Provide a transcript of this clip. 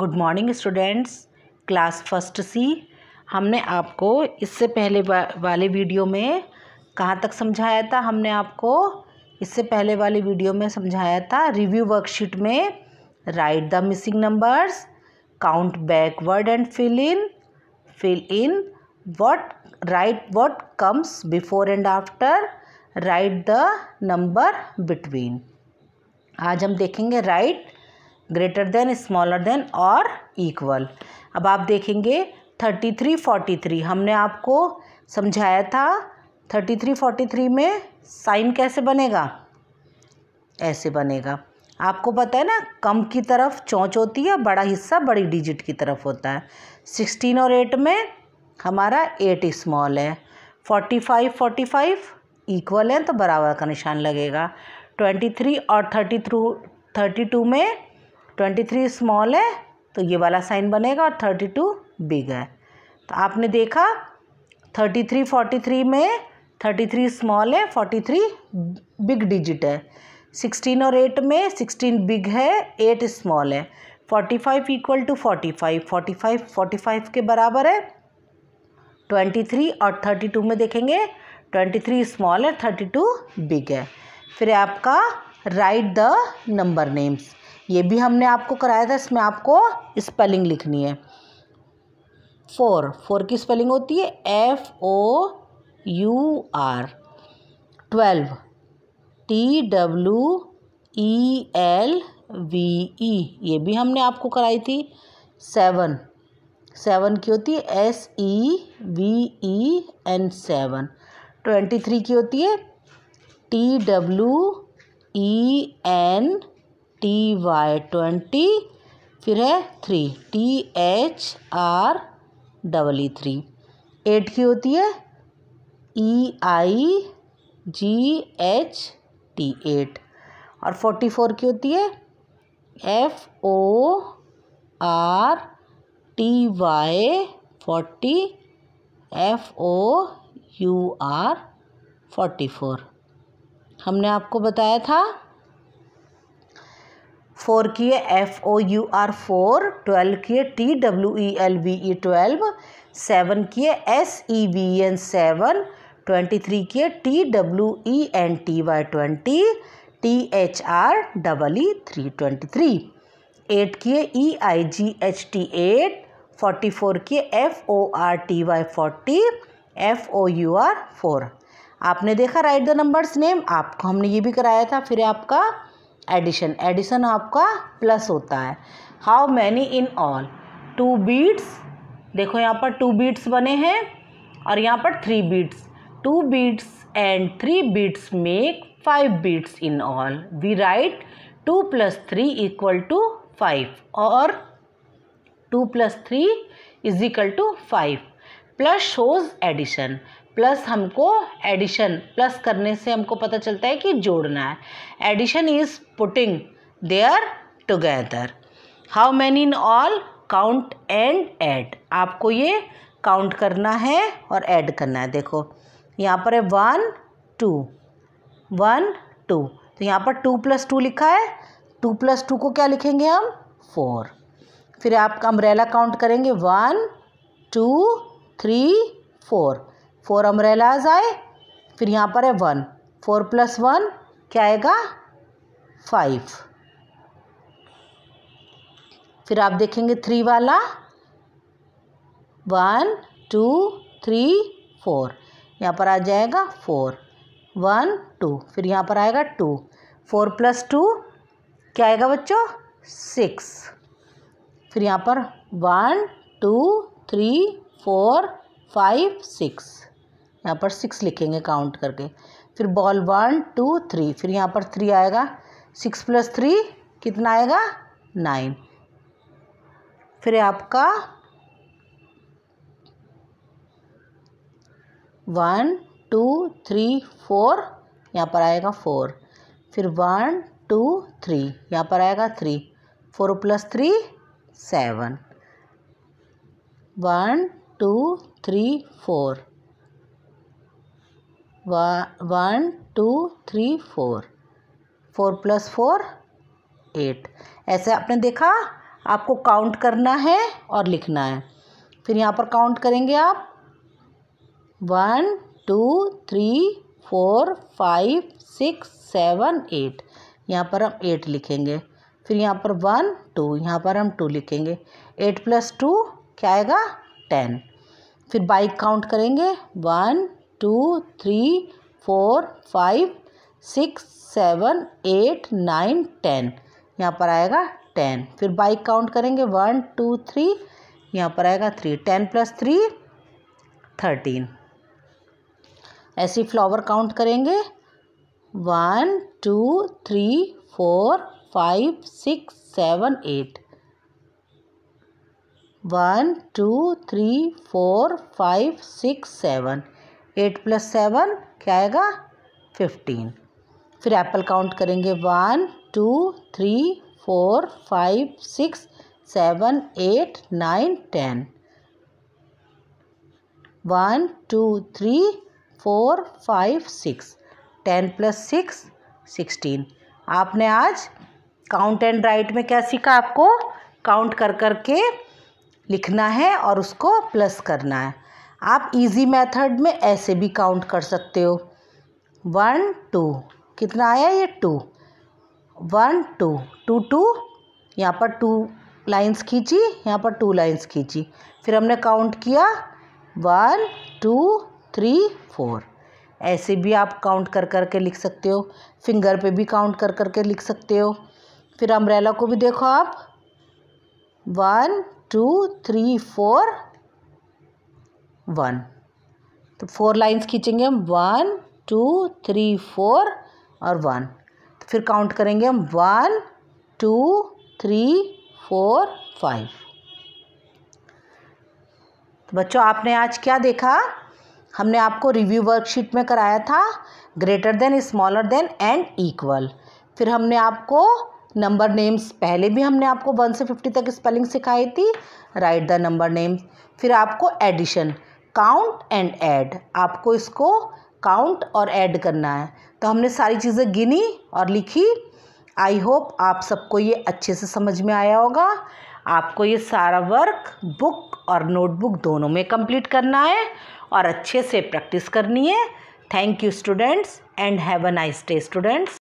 good morning students class first C हमने आपको इससे पहले वाले वीडियो में कहाँ तक समझाया था हमने आपको इससे पहले वाले वीडियो में समझाया था रिव्यू वर्कशीट में write the missing numbers count backward and fill in fill in what write what comes before and after write the number between आज हम देखेंगे write greater than smaller than और इक्वल अब आप देखेंगे थर्टी थ्री फोर्टी थ्री हमने आपको समझाया था थर्टी थ्री फोर्टी थ्री में साइन कैसे बनेगा ऐसे बनेगा आपको पता है ना कम की तरफ चौंच होती है बड़ा हिस्सा बड़ी डिजिट की तरफ होता है सिक्सटीन और एट में हमारा एट स्मॉल है forty five forty five equal है तो बराबर का निशान लगेगा ट्वेंटी थ्री और थर्टी थ्रू थर्टी टू में ट्वेंटी थ्री स्मॉल है तो ये वाला साइन बनेगा और थर्टी टू बिग है तो आपने देखा थर्टी थ्री फोर्टी थ्री में थर्टी थ्री स्मॉल है फोर्टी थ्री बिग डिजिट है सिक्सटीन और एट में सिक्सटीन बिग है एट स्मॉल है forty five equal to forty five forty five forty five के बराबर है ट्वेंटी थ्री और थर्टी टू में देखेंगे ट्वेंटी थ्री स्मॉल है थर्टी टू बिग है फिर आपका राइट द नंबर नेम्स ये भी हमने आपको कराया था इसमें आपको स्पेलिंग लिखनी है फोर फोर की स्पेलिंग होती है F O U R twelve T W E L V E ये भी हमने आपको कराई थी सेवन सेवन की होती है S E V E N seven twenty three की होती है T W E N T Y twenty फिर है three T H R double E three eight की होती है E I G H T eight और फोर्टी फोर की होती है F O R T Y forty F O U R forty four हमने आपको बताया था फोर की है F O U R four twelve की है T W E L V E twelve seven की है S E V N seven twenty three की है T W E N T Y twenty T H R double E three twenty three eight की है E I G H T eight forty four की है F O R T Y forty F O U R four आपने देखा right the numbers name आपको हमने ये भी कराया था फिर आपका एडिशन एडिशन आपका प्लस होता है how many in all two beats देखो यहाँ पर टू बीट्स बने हैं और यहाँ पर three beats two beats and three beats make five beats in all we write two plus three equal to five और two plus three is equal to five plus shows addition plus हमको addition plus करने से हमको पता चलता है कि जोड़ना है addition is putting there together how many in all count and add आपको ये काउंट करना है और ऐड करना है देखो यहाँ पर है वन टू वन टू तो यहाँ पर टू प्लस टू लिखा है टू प्लस टू को क्या लिखेंगे हम फोर फिर आप अम्ब्रेला काउंट करेंगे one two three four four umbrellas आए फिर यहाँ पर है वन फोर प्लस वन क्या आएगा फाइव फिर आप देखेंगे थ्री वाला वन टू थ्री फोर यहाँ पर आ जाएगा फोर वन टू फिर यहाँ पर आएगा टू फोर प्लस टू क्या आएगा बच्चों सिक्स फिर यहाँ पर one two three four five six यहाँ पर सिक्स लिखेंगे काउंट करके फिर बॉल वन टू थ्री फिर यहाँ पर थ्री आएगा सिक्स प्लस थ्री कितना आएगा नाइन फिर आपका वन टू थ्री फोर यहाँ पर आएगा फोर फिर वन टू थ्री यहाँ पर आएगा three four plus three seven one two three four one two three four four plus four eight ऐसे आपने देखा आपको काउंट करना है और लिखना है फिर यहाँ पर काउंट करेंगे आप one two three four five six seven eight यहाँ पर हम एट लिखेंगे फिर यहाँ पर वन टू यहाँ पर हम टू लिखेंगे एट प्लस टू क्या आएगा टेन फिर बाइक काउंट करेंगे one two three four five six seven eight nine ten यहाँ पर आएगा टेन फिर बाइक काउंट करेंगे वन टू थ्री यहाँ पर आएगा three ten plus three thirteen ऐसी फ्लावर काउंट करेंगे one two three four five six seven eight one two three four five six seven eight plus seven क्या आएगा fifteen फिर apple count करेंगे one two three four five six seven eight nine ten one two three four five six ten plus six sixteen आपने आज count and right में क्या सीखा आपको काउंट कर कर के लिखना है और उसको प्लस करना है आप इजी मेथड में ऐसे भी काउंट कर सकते हो वन टू कितना आया ये two one two two two यहाँ पर टू लाइंस खींची यहाँ पर टू लाइंस खींची फिर हमने काउंट किया वन टू थ्री फोर ऐसे भी आप काउंट कर कर के लिख सकते हो फिंगर पे भी काउंट कर कर के लिख सकते हो फिर अम्ब्रेला को भी देखो आप one two three four one तो फोर लाइंस खींचेंगे हम वन टू थ्री फोर और वन तो फिर काउंट करेंगे हम one two three four five तो बच्चों आपने आज क्या देखा हमने आपको रिव्यू वर्कशीट में कराया था greater than smaller than and equal फिर हमने आपको नंबर नेम्स पहले भी हमने आपको वन से फिफ्टी तक स्पेलिंग सिखाई थी राइट द नंबर नेम्स फिर आपको एडिशन काउंट एंड ऐड आपको इसको काउंट और ऐड करना है तो हमने सारी चीज़ें गिनी और लिखी आई होप आप सबको ये अच्छे से समझ में आया होगा आपको ये सारा वर्क बुक और नोटबुक दोनों में कंप्लीट करना है और अच्छे से प्रैक्टिस करनी है thank you students and have a nice day students